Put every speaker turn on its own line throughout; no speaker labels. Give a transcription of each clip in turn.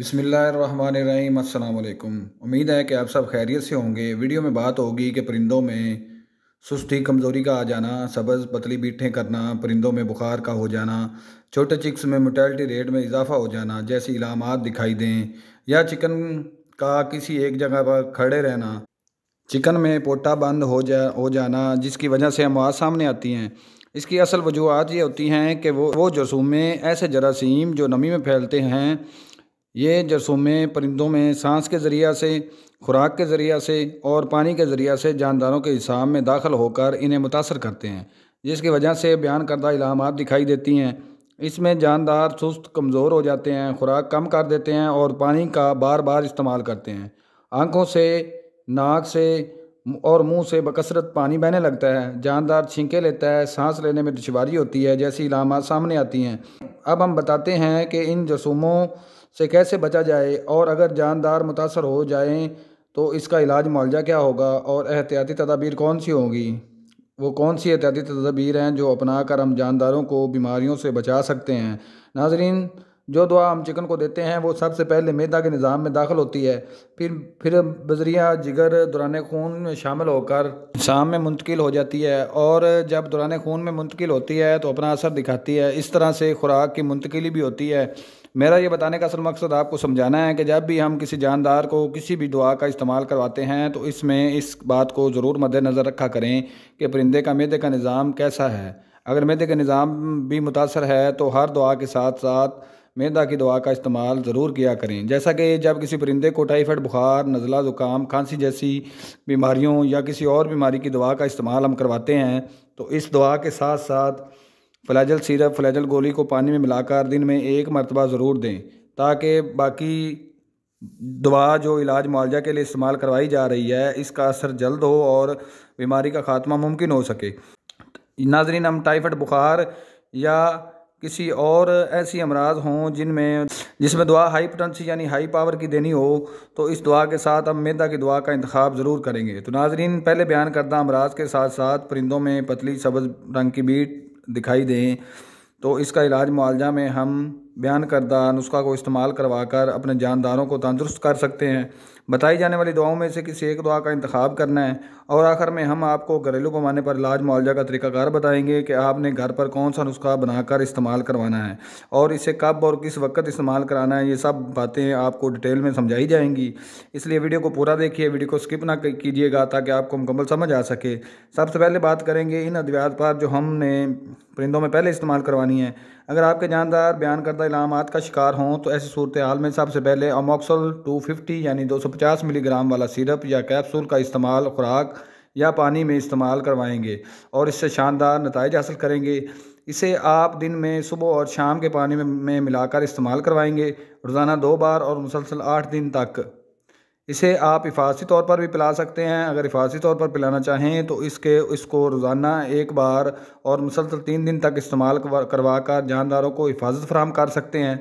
अस्सलाम वालेकुम उम्मीद है कि आप सब खैरियत से होंगे वीडियो में बात होगी कि परिंदों में सुस्ती कमज़ोरी का आ जाना सब्ज़ पतली बीठे करना परिंदों में बुखार का हो जाना छोटे चिक्स में मोटेलिटी रेट में इजाफा हो जाना जैसी इलामत दिखाई दें या चिकन का किसी एक जगह पर खड़े रहना चिकन में पोटा बंद हो जा हो जाना जिसकी वजह से अमवात सामने आती हैं इसकी असल वजूहत ये होती हैं कि वो वो जसूमें ऐसे जरासीम जो नमी में फैलते हैं ये जरसों में परिंदों में सांस के ज़रिया से खुराक के ज़रिया से और पानी के ज़रिया से जानदारों के हिसाब में दाखिल होकर इन्हें मुतासर करते हैं जिसकी वजह से बयान करदा इलामत दिखाई देती हैं इसमें जानदार सुस्त कमज़ोर हो जाते हैं खुराक कम कर देते हैं और पानी का बार बार इस्तेमाल करते हैं आँखों से नाक से और मुंह से बकसरत पानी बहने लगता है जानदार छींके लेता है सांस लेने में दुशारी होती है जैसी इलामत सामने आती हैं अब हम बताते हैं कि इन जसूमों से कैसे बचा जाए और अगर जानदार मुतासर हो जाए तो इसका इलाज मुआवजा क्या होगा और एहतियाती तदाबीर कौन सी होंगी वो कौन सी एहतियाती तदाबीर हैं जो अपना कर हम जानदारों को बीमारियों से बचा सकते हैं नाजरीन जो दुआ हम चिकन को देते हैं वो सबसे पहले मैदा के निज़ाम में दाखिल होती है फिर फिर बजरिया जिगर दुरान खून में शामिल होकर शाम में मुंतकिल हो जाती है और जब दुरान खून में मुंतकिल होती है तो अपना असर दिखाती है इस तरह से खुराक की मुंतकली भी होती है मेरा ये बताने का असल मकसद आपको समझाना है कि जब भी हम किसी जानदार को किसी भी दुआ का इस्तेमाल करवाते हैं तो इसमें इस बात को ज़रूर मद्दनज़र रखा करें कि परिंदे का मैदे का निज़ाम कैसा है अगर मैदे का निज़ाम भी मुतासर है तो हर दुआ के साथ साथ मैदा की दवा का इस्तेमाल ज़रूर किया करें जैसा कि जब किसी परिंदे को टाइफाइड बुखार नज़ला ज़ुकाम खांसी जैसी बीमारियों या किसी और बीमारी की दवा का इस्तेमाल हम करवाते हैं तो इस दवा के साथ साथ फ्लैजल सिरप फ्लैजल गोली को पानी में मिलाकर दिन में एक मरतबा ज़रूर दें ताकि बाकी दवा जो इलाज मुआवजा के लिए इस्तेमाल करवाई जा रही है इसका असर जल्द हो और बीमारी का खात्मा मुमकिन हो सके नाजरीन हम टाइफाइड बुखार या किसी और ऐसी अमराज हों जिनमें जिसमें दुआ हाई पोटेंसी यानी हाई पावर की देनी हो तो इस दुआ के साथ हम मैदा की दुआ का इंतखब ज़रूर करेंगे तो नाजरीन पहले बयान करदा अमराज के साथ साथ परिंदों में पतली सब्ज़ रंग की बीट दिखाई दें तो इसका इलाज मुआवजा में हम बयान करदा नुस्खा को इस्तेमाल करवा कर अपने जानदारों को तंदुरुस्त कर सकते हैं बताई जाने वाली दुआओं में से किसी एक दुआ का इंतखब करना है और आखिर में हम आपको घरेलू पैमाने पर इलाज मुआवजा का तरीकाकार बताएंगे कि आपने घर पर कौन सा नुस्खा बनाकर इस्तेमाल करवाना है और इसे कब और किस वक्त इस्तेमाल कराना है ये सब बातें आपको डिटेल में समझाई जाएंगी इसलिए वीडियो को पूरा देखिए वीडियो को स्किप ना कीजिएगा ताकि आपको मुकम्मल समझ आ सके सबसे पहले बात करेंगे इन अद्वियात पर जो हमने परिंदों में पहले इस्तेमाल करवानी है अगर आपके जानदार बयान करदा इलामत का शिकार हों तो ऐसी सूरत हाल में सबसे पहले अमोक्सल टू फिफ्टी यानी दो सौ 150 मिलीग्राम वाला सिरप या कैप्सूल का इस्तेमाल खुराक या पानी में इस्तेमाल करवाएंगे और इससे शानदार नतज हासिल करेंगे इसे आप दिन में सुबह और शाम के पानी में, में मिलाकर इस्तेमाल करवाएंगे रोज़ाना दो बार और मुसलसल आठ दिन तक इसे आप हिफाजी तौर पर भी पिला सकते हैं अगर हिफाजी तौर पर पिलाना चाहें तो इसके इसको रोज़ाना एक बार और मुसलसल तीन दिन तक इस्तेमाल करवा कर जानदारों को हिफाजत फराम कर सकते हैं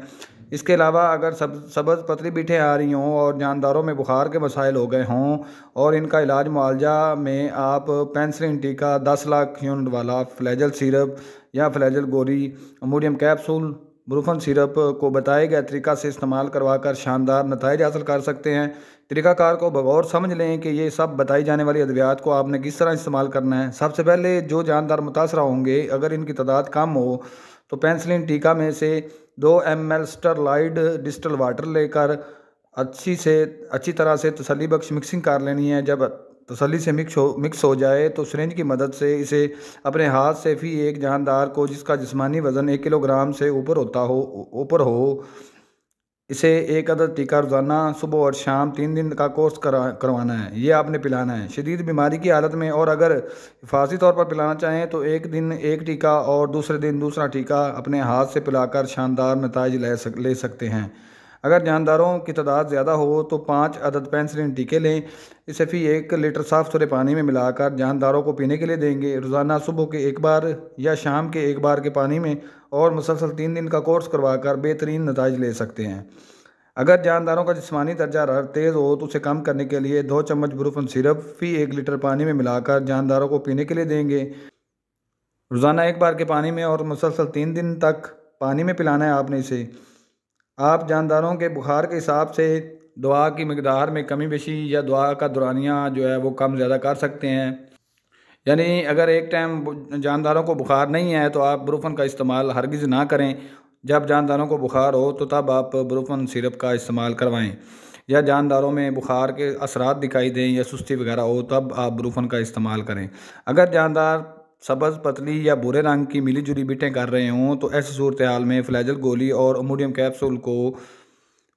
इसके अलावा अगर सब सब्ज़ पतली बीठे आ रही हों और जानदारों में बुखार के मसाइल हो गए हों और इनका इलाज मुआलजा में आप पेंसिलिन टीका दस लाख यूनिट वाला फ्लैजल सिरप या फ्लैजल गोरी अमोडियम कैप्सूल ब्रूफन सिरप को बताए गए तरीका से इस्तेमाल करवा कर शानदार नतज हासिल कर सकते हैं तरीकाकार को बगौर समझ लें कि ये सब बताई जाने वाली अद्वियात को आपने किस तरह इस्तेमाल करना है सबसे पहले जो जानदार मुतासर होंगे अगर इनकी तादाद कम हो तो पेंसिलिन टीका में से दो M L sterilised distilled water लेकर अच्छी से अच्छी तरह से तसली बख्श मिक्सिंग कर लेनी है जब तसली से मिक्स हो मिक्स हो जाए तो सरेंज की मदद से इसे अपने हाथ से भी एक जानदार को जिसका जिस्मानी वज़न एक किलोग्राम से ऊपर होता हो ऊपर हो इसे एक अदर टीका रोज़ाना सुबह और शाम तीन दिन का कोर्स करा करवाना है ये आपने पिलाना है शदीद बीमारी की हालत में और अगर हिफाजी तौर पर पिलाना चाहें तो एक दिन एक टीका और दूसरे दिन दूसरा टीका अपने हाथ से पिलाकर शानदार नतज ले सकते हैं अगर जानदारों की तादाद ज़्यादा हो तो पाँच अदद पेंसिलिन टीके लें इसे फिर एक लीटर साफ़ सुरे पानी में मिलाकर जानदारों को पीने के लिए देंगे रोज़ाना सुबह के एक बार या शाम के एक बार के पानी में और मुसलसल तीन दिन का कोर्स करवा कर बेहतरीन नतज ले सकते हैं अगर जानदारों का जिसमानी दर्जा हर तेज़ हो तो उसे कम करने के लिए दो चम्मच ब्रूफन सिरप फी एक लीटर पानी में मिलाकर जानदारों को पीने के लिए देंगे रोज़ाना एक बार के पानी में और मुसलसल तीन दिन तक पानी में पिलाना है आपने इसे आप जानदारों के बुखार के हिसाब से दुआ की मकदार में कमी बेशी या दुआ का दुरानिया जो है वो कम ज़्यादा कर सकते हैं यानी अगर एक टाइम जानदारों को बुखार नहीं है तो आप ब्रूफन का इस्तेमाल हरगिज़ ना करें जब जानदारों को बुखार हो तो तब आप ब्रूफन सिरप का इस्तेमाल करवाएं या जानदारों में बुखार के असरात दिखाई दें या सुस्ती वगैरह हो तब आप ब्रूफन का इस्तेमाल करें अगर जानदार सब्ज़ पतली या भूरे रंग की मिली जुली बिटें कर रहे हों तो ऐसी सूरत हाल में फ्लैजल गोली और अमोडियम कैप्सूल को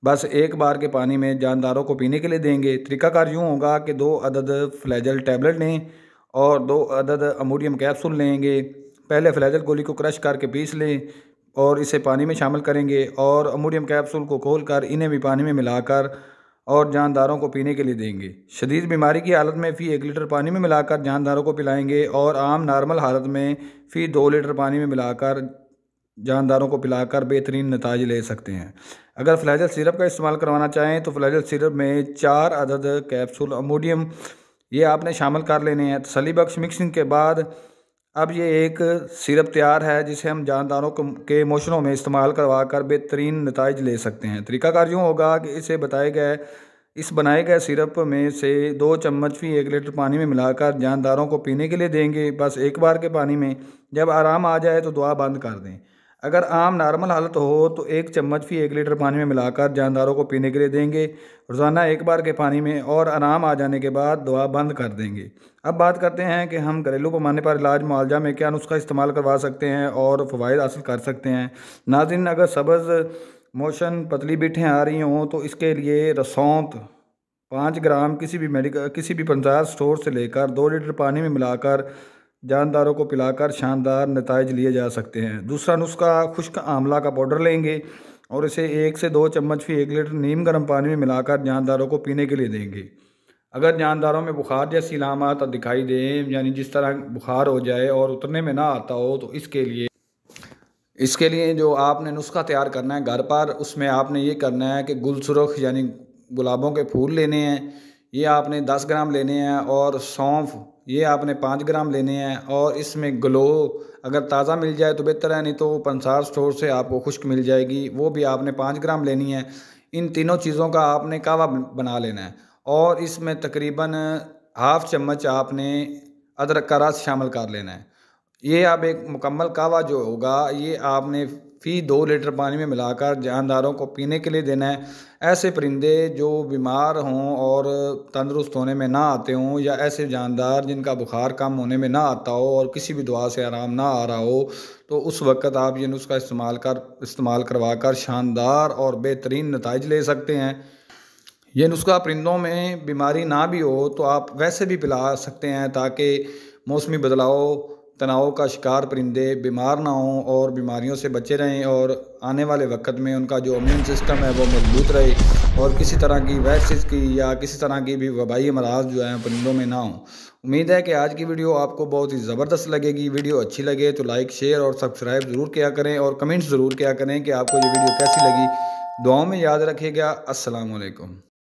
बस एक बार के पानी में जानदारों को पीने के लिए देंगे तरीकाकार यूँ होगा कि दो अदद फ्लैजल टैबलेट लें और दो अदद अमोडियम कैप्सूल लेंगे पहले फ्लैजल गोली को क्रश करके पीस लें और इसे पानी में शामिल करेंगे और अमोडियम कैप्सूल को खोलकर इन्हें भी पानी में मिलाकर और जानदारों को पीने के लिए देंगे शदीद बीमारी की हालत में फ़ी एक लीटर पानी में मिलाकर जानदारों को पिलाएंगे और आम नॉर्मल हालत में फ़ी दो लीटर पानी में मिलाकर जानदारों को पिलाकर बेहतरीन नतज ले सकते हैं अगर फ्लैजल सिरप का इस्तेमाल करवाना चाहें तो फ्लैजल सिरप में चार अदद कैप्सूल अमोडियम ये आपने शामिल कर लेने हैं तसली बख्श मिक्सिंग के बाद अब ये एक सिरप तैयार है जिसे हम जानदारों के मोशनों में इस्तेमाल करवा कर बेहतरीन नतज ले सकते हैं तरीकाकार यूँ होगा कि इसे बताए गए इस बनाए गए सिरप में से दो चम्मच भी एक लीटर पानी में मिलाकर जानदारों को पीने के लिए देंगे बस एक बार के पानी में जब आराम आ जाए तो दुआ बंद कर दें अगर आम नॉर्मल हालत हो तो एक चम्मच भी एक लीटर पानी में मिलाकर जानदारों को पीने के लिए देंगे रोज़ाना एक बार के पानी में और आराम आ जाने के बाद दवा बंद कर देंगे अब बात करते हैं कि हम घरेलू पैमाने पर इलाज मुआवजा में क्या नुस्खा इस्तेमाल करवा सकते हैं और फ़वाद हासिल कर सकते हैं नाजिन अगर सब्ज़ मोशन पतली बीठें आ रही हों तो इसके लिए रसौत पाँच ग्राम किसी भी मेडिकल किसी भी पंचायत स्टोर से लेकर दो लीटर पानी में मिलाकर जानदारों को पिलाकर शानदार नतज लिए जा सकते हैं दूसरा नुस्खा खुश्क आंवला का पाउडर लेंगे और इसे एक से दो चम्मच भी एक लीटर नीम गर्म पानी में मिलाकर जानदारों को पीने के लिए देंगे अगर जानदारों में बुखार जैसी लामात दिखाई दें यानी जिस तरह बुखार हो जाए और उतरने में ना आता हो तो इसके लिए इसके लिए जो आपने नुस्खा तैयार करना है घर पर उसमें आपने ये करना है कि गुल सुरख यानी गुलाबों के फूल लेने हैं ये आपने दस ग्राम लेने हैं और सौंफ ये आपने पाँच ग्राम लेने हैं और इसमें ग्लो अगर ताज़ा मिल जाए तो बेहतर है नहीं तो पंसार स्टोर से आपको खुश्क मिल जाएगी वो भी आपने पाँच ग्राम लेनी है इन तीनों चीज़ों का आपने कावा बना लेना है और इसमें तकरीबन हाफ चम्मच आपने अदरक का रस शामिल कर लेना है ये आप एक मुकम्मल कावा जो होगा ये आपने फ़ी दो लीटर पानी में मिलाकर जानदारों को पीने के लिए देना है ऐसे परिंदे जो बीमार हों और तंदुरुस्त होने में ना आते हों या ऐसे जानदार जिनका बुखार कम होने में ना आता हो और किसी भी दुआ से आराम ना आ रहा हो तो उस वक्त आप ये नुस्खा इस्तेमाल कर इस्तेमाल करवा कर शानदार और बेहतरीन नतज ले सकते हैं ये नुस्खा परिंदों में बीमारी ना भी हो तो आप वैसे भी पिला सकते हैं ताकि मौसमी बदलाव तनाव का शिकार परिंदे बीमार ना हों और बीमारियों से बचे रहें और आने वाले वक्त में उनका जो इम्यून सिस्टम है वो मजबूत रहे और किसी तरह की वैक्सीज की या किसी तरह की भी वबाई अमराज जो है परिंदों में ना हों उम्मीद है कि आज की वीडियो आपको बहुत ही ज़बरदस्त लगेगी वीडियो अच्छी लगे तो लाइक शेयर और सब्सक्राइब ज़रूर किया करें और कमेंट्स ज़रूर किया करें कि आपको ये वीडियो कैसी लगी दुआओं में याद रखिएगा असलकम